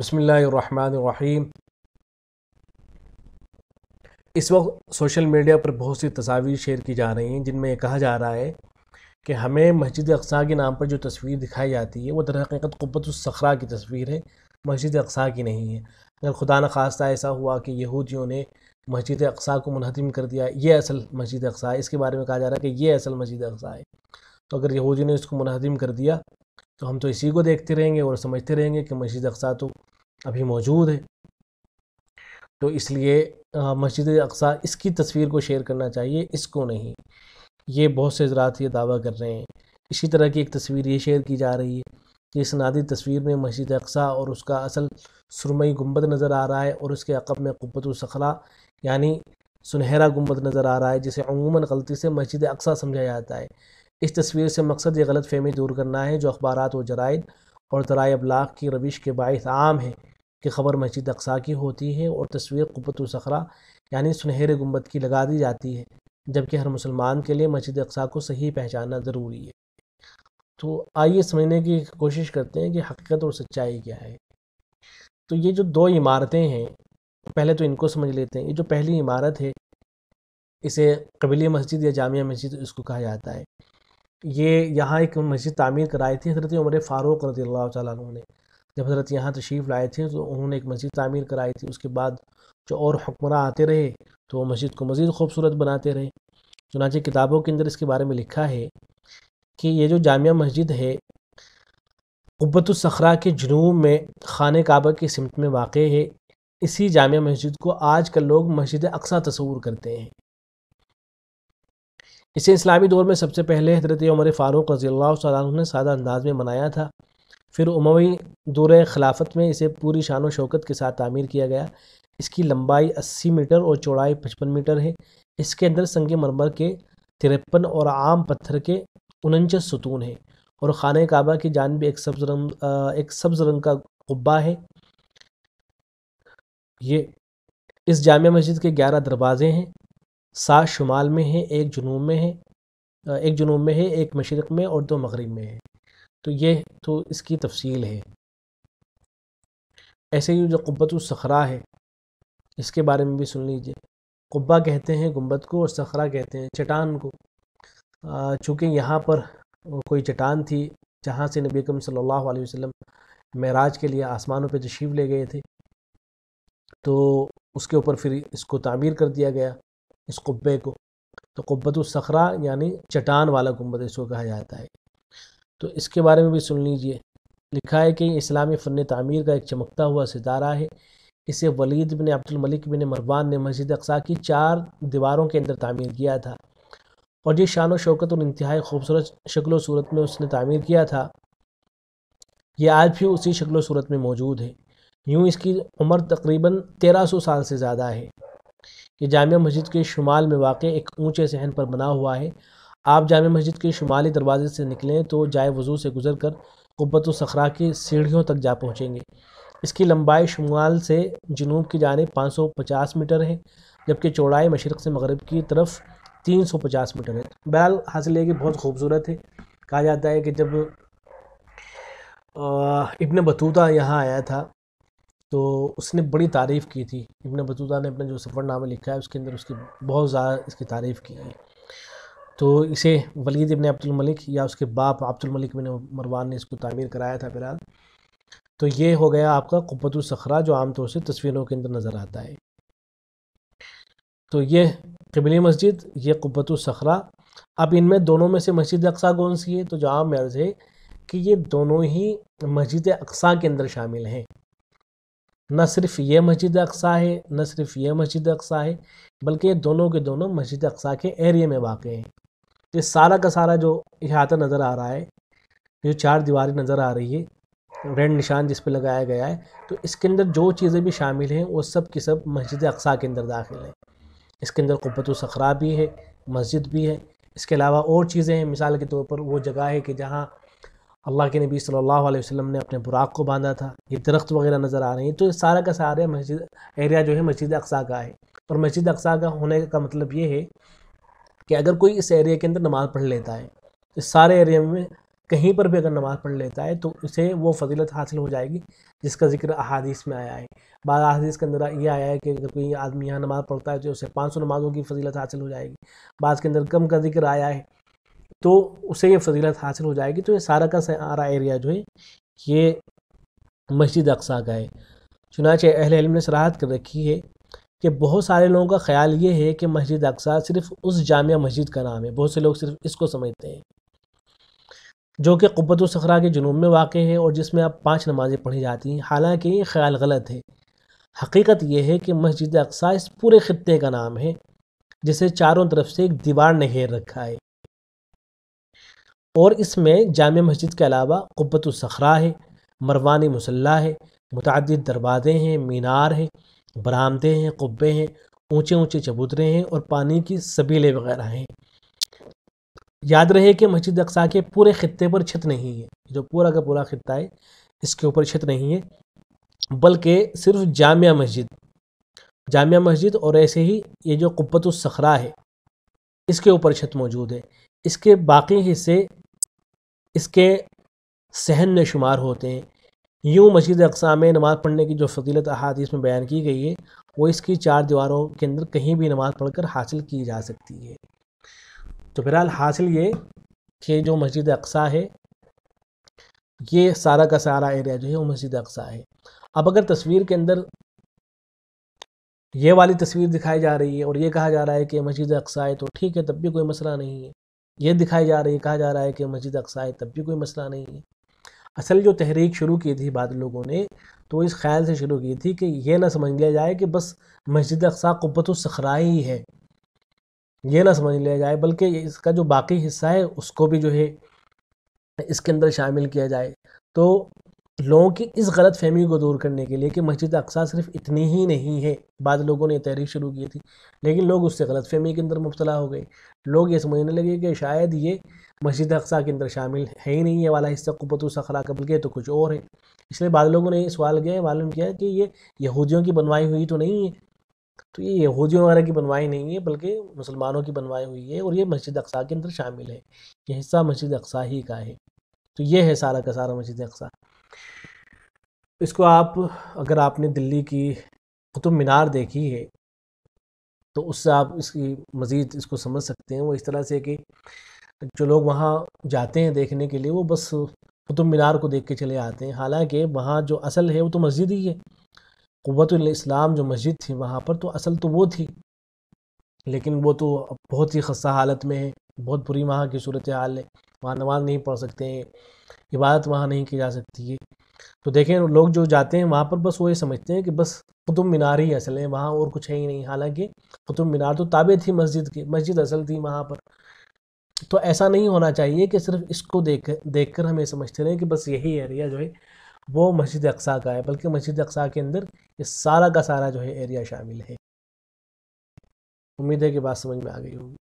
बसमीम इस वक्त सोशल मीडिया पर बहुत सी तस्वीर शेयर की जा रही हैं जिनमें यह कहा जा रहा है कि हमें मस्जिद अकसा के नाम पर जो तस्वीर दिखाई जाती है वो दरहकीकत कुब्बतसखरा की तस्वीर है मस्जिद अकसा की नहीं है अगर खुदा न खास्ता ऐसा हुआ कि यहूदियों ने मस्जिद अकसा को मुनहदम कर दिया ये असल मस्जिद अक्सा है इसके बारे में कहा जा रहा है कि ये असल मस्जिद अक्सा है तो अगर यहूदियों ने इसको मुनहदम कर दिया तो हम तो इसी को देखते रहेंगे और समझते रहेंगे कि मस्जिद अक्सा तो अभी मौजूद है तो इसलिए मस्जिद अक्सा इसकी तस्वीर को शेयर करना चाहिए इसको नहीं ये बहुत से हजरात ये दावा कर रहे हैं इसी तरह की एक तस्वीर ये शेयर की जा रही है कि इस नादी तस्वीर में मस्जिद अक्सा और उसका असल सुरमई गुम्बद नज़र आ रहा है और उसके अकब में कुब्बतुलसखरा यानी सुनहरा गुम्बद नज़र आ रहा है जिसे अमूमन गलती से मस्जिद अक्सा समझा जाता है इस तस्वीर से मकसद ये गलत फहमी दूर करना है जो अखबार व जराइद और ज़रा अबलाग की रविश के बायस आम है कि खबर मस्जिद अकसा की होती है और तस्वीर कुबत सखरा यानी सुनहरे गुम्बद की लगा दी जाती है जबकि हर मुसलमान के लिए मस्जिद अकसा को सही पहचानना ज़रूरी है तो आइए समझने की कोशिश करते हैं कि हकीकत और सच्चाई क्या है तो ये जो दो इमारतें हैं पहले तो इनको समझ लेते हैं ये जो पहली इमारत है इसे कबीली मस्जिद या जामिया मस्जिद इसको कहा जाता है ये यहाँ एक मस्जिद तामीर कराई थी हजरत उम्र फ़ारूक रजी अल्लाह तु ने जब हजरत यहाँ तशरीफ़ लाए थे तो उन्होंने एक मस्जिद तामीर कराई थी उसके बाद जो और हुक्मर आते रहे तो वो मस्जिद को मज़ीद खूबसूरत बनाते रहे चुनाचे किताबों के अंदर इसके बारे में लिखा है कि ये जो जामिया मस्जिद है उब्बतुलसखरा के जुनूब में खान काबा की सिमत में वाक़ है इसी जामिया मस्जिद को आज कल लोग मस्जिद अक्सा तस्वूर करते हैं इसे इस्लामी दौर में सबसे पहले हजरत उमर फ़ारूक रज़ी ने सादा अंदाज में मनाया था फिर उमवी दौर खिलाफत में इसे पूरी शान व शौकत के साथ तामीर किया गया इसकी लंबाई अस्सी मीटर और चौड़ाई पचपन मीटर है इसके अंदर संग मरमर के तिरपन और आम पत्थर के उनचास सतून हैं और ख़ान काबा की जान भी एक सब्ज़ रंग एक सब्ज़ रंग का गुब्बा है ये इस जाम मस्जिद के ग्यारह दरवाज़े हैं सात शुमाल में है एक जुनूब में है एक जुनूब में है एक मशरक़ में और दो मगरब में है तो ये तो इसकी तफसील है ऐसे ही जो कुब्बतरा सखरा है इसके बारे में भी सुन लीजिए कुब्बा कहते हैं गुम्बद को और सखरा कहते हैं चटान को चूँकि यहाँ पर कोई चटान थी जहाँ से नबी कम सल्लल्लाहु वसम मराज के लिए आसमानों पर तशीफ ले गए थे तो उसके ऊपर फिर इसको तामीर कर दिया गया इस कुब्बे को तो कुब्बत सखरा यानी चटान वाला गुम्बद इसको कहा जाता है तो इसके बारे में भी सुन लीजिए लिखा है कि इस्लामी फ़न तमीर का एक चमकता हुआ सितारा है इसे वलीद बिन मलिक बिन मरवान ने मस्जिद अकसा की चार दीवारों के अंदर तामीर किया था और ये शान शौकत और इंतहाई खूबसूरत शक्ल सूरत में उसने तामीर किया था ये आज भी उसी शक्ल सूरत में मौजूद है यूँ इसकी उम्र तकरीबन तेरह सौ साल से ज़्यादा है कि जामिया मस्जिद के शुमाल में वाक़ एक ऊंचे सहन पर बना हुआ है आप जामिया मस्जिद के शुमाली दरवाजे से निकलें तो जाए वज़ू से गुजर कर कुब्बत सखरा की सीढ़ियों तक जा पहुँचेंगे इसकी लंबाई शुमाल से जनूब की सौ 550 मीटर है जबकि चौड़ाई मशरक़ से मगरब की तरफ 350 मीटर है बहरहाल हासिल है कि बहुत खूबसूरत है कहा जाता है कि जब इबन बतूता यहाँ आया था तो उसने बड़ी तारीफ़ की थी इबन बतूता ने अपने जो सफ़रनामा लिखा है उसके अंदर उसकी बहुत ज़्यादा इसकी तारीफ़ की है तो इसे वलीद इबन अब्दुलमलिक या उसके बाप अब्दुलमलिक बिन मरवान ने इसको तामीर कराया था फिलहाल तो ये हो गया आपका कुबतुलसखरा जो आमतौर से तस्वीरों के अंदर नज़र आता है तो ये कबली मस्जिद ये कुबतुलसखरा अब इनमें दोनों में से मस्जिद अकसा कौन सी है तो जहाँ मर्ज़ है कि ये दोनों ही मस्जिद अकसा के अंदर शामिल हैं न सिर्फ ये मस्जिद अकसा है न सिर्फ ये मस्जिद अकसा है बल्कि ये दोनों के दोनों मस्जिद अकसा के एरिए में वाक़ हैं ये सारा का सारा जो अहाता नज़र आ रहा है जो चार दीवारी नज़र आ रही है रेड निशान जिस पर लगाया गया है तो इसके अंदर जो चीज़ें भी शामिल हैं वो सब की सब मस्जिद अकसा के अंदर दाखिल हैं इसके अंदर कुबत सखरा भी है मस्जिद भी है इसके अलावा और चीज़ें हैं मिसाल के तौर पर वो जगह है कि जहाँ अल्लाह के नबी सल्लल्लाहु अलैहि वसल्लम ने अपने बुराक को बांधा था ये दरख्त वगैरह नज़र आ रहे हैं तो सारा का सारा मस्जिद एरिया जो है मस्जिद अकसा का है और मस्जिद अकसा का होने का मतलब ये है कि अगर कोई इस एरिया के अंदर नमाज़ पढ़ लेता है तो इस सारे एरिया में कहीं पर भी अगर नमाज़ पढ़ लेता है तो उसे वो फजीलत हासिल हो जाएगी जिसका जिक्र अहादीस में आया है बाद अहादीस के अंदर ये आया है कि अगर कोई आदमी यहाँ नमाज़ पढ़ता है तो उसे पाँच सौ नमाज़ों की फजीलत हासिल हो जाएगी बाद के अंदर कम का जिक्र आया है तो उसे ये फजीलत हासिल हो जाएगी तो ये सारा का सारा एरिया जो है ये मस्जिद अक्सा का है चुनाचे अहल इल्म ने सराहत कर रखी है कि बहुत सारे लोगों का ख्याल ये है कि मस्जिद अक्सा सिर्फ उस जामिया मस्जिद का नाम है बहुत से लोग सिर्फ इसको समझते हैं जो कि कुब्बत सखरा के जुनूब में वाक़ है और जिसमें अब पाँच नमाज़ें पढ़ी जाती हैं हालांकि ये ख्याल गलत है हकीकत यह है कि मस्जिद अक्सा इस पूरे ख़त्े का नाम है जिसे चारों तरफ से एक दीवार ने घेर रखा है और इसमें जाम मस्जिद के अलावा सखरा है मरवानी मुसल्ला है मुतद दरवाज़े हैं मीनार हैं बरामदे हैं कुब्बे हैं ऊंचे ऊंचे चबूतरे हैं और पानी की सबीले वगैरह हैं याद रहे कि मस्जिद अक्सा के पूरे खत्े पर छत नहीं है जो पूरा का पूरा खत्ता है इसके ऊपर छत नहीं है बल्कि सिर्फ जामिया मस्जिद जामिया मस्जिद और ऐसे ही ये जो कुब्बत सखरा है इसके ऊपर छत मौजूद है इसके बाकी हिस्से इसके सहन में शुमार होते हैं यूँ मस्जिद अकसा में नमाज़ पढ़ने की जो फजीलत अहादीस में बयान की गई है वो इसकी चार दीवारों के अंदर कहीं भी नमाज़ पढ़कर हासिल की जा सकती है तो फिलहाल हासिल ये कि जो मस्जिद अकसा है ये सारा का सारा एरिया जो है वो मस्जिद अकसा है अब अगर तस्वीर के अंदर ये वाली तस्वीर दिखाई जा रही है और ये कहा जा रहा है कि मस्जिद अकसा है तो ठीक है तब भी कोई मसला नहीं है ये दिखाई जा रही है कहा जा रहा है कि मस्जिद अक्सा है तब भी कोई मसला नहीं है असल जो तहरीक शुरू की थी बाद लोगों ने तो इस ख्याल से शुरू की थी कि यह ना समझ लिया जाए कि बस मस्जिद अक्सा कुत सखरा ही है ये ना समझ लिया जाए बल्कि इसका जो बाकी हिस्सा है उसको भी जो है इसके अंदर शामिल किया जाए तो लोगों की इस गलत फहमी को दूर करने के लिए कि मस्जिद अक्सा सिर्फ इतनी ही नहीं है बाद लोगों ने तहरीक शुरू की थी लेकिन लोग उससे गलत फहमी के अंदर मुबतला हो गए लोग ये समझने लगे कि शायद ये मस्जिद अक्सा के अंदर शामिल है ही नहीं ये वाला हिस्सा कुबत सखरा कबल के तो कुछ और है इसलिए बाद लोगों ने ये सवाल किया मालूम किया कि ये यहूदियों की बनवाई हुई तो नहीं है तो ये यहूदियों वगैरह की बनवाई नहीं है बल्कि मुसलमानों की बनवाई हुई है और ये मस्जिद अक्सा के अंदर शामिल है ये हिस्सा मस्जिद अक्सा ही का है तो ये है सारा का सारा मस्जिद अक्सा इसको आप अगर आपने दिल्ली की कुतुब मीनार देखी है तो उससे आप इसकी मज़ीद इसको समझ सकते हैं वो इस तरह से कि जो लोग वहाँ जाते हैं देखने के लिए वो बस कुतुब मीनार को देख के चले आते हैं हालांकि वहाँ जो असल है वो तो मस्जिद ही है इस्लाम जो मस्जिद थी वहाँ पर तो असल तो वो थी लेकिन वो तो बहुत ही खस्सा हालत में है बहुत बुरी वहाँ की सूरत हाल है वहाँ नमाज नहीं पढ़ सकते हैं इबादत वहाँ नहीं की जा सकती है तो देखें लोग जो जाते हैं वहाँ पर बस वो ये समझते हैं कि बस कुतुब मीनार ही असल है वहाँ और कुछ है ही नहीं हालांकि कुतुब मीनार तो ताबे थी मस्जिद की मस्जिद असल थी वहाँ पर तो ऐसा नहीं होना चाहिए कि सिर्फ इसको देख देख कर हमें समझते रहें कि बस यही एरिया जो है वो मस्जिद अक्सा का है बल्कि मस्जिद अक्सा के अंदर ये सारा का सारा जो है एरिया शामिल है उम्मीद है कि बात समझ में आ गई होगी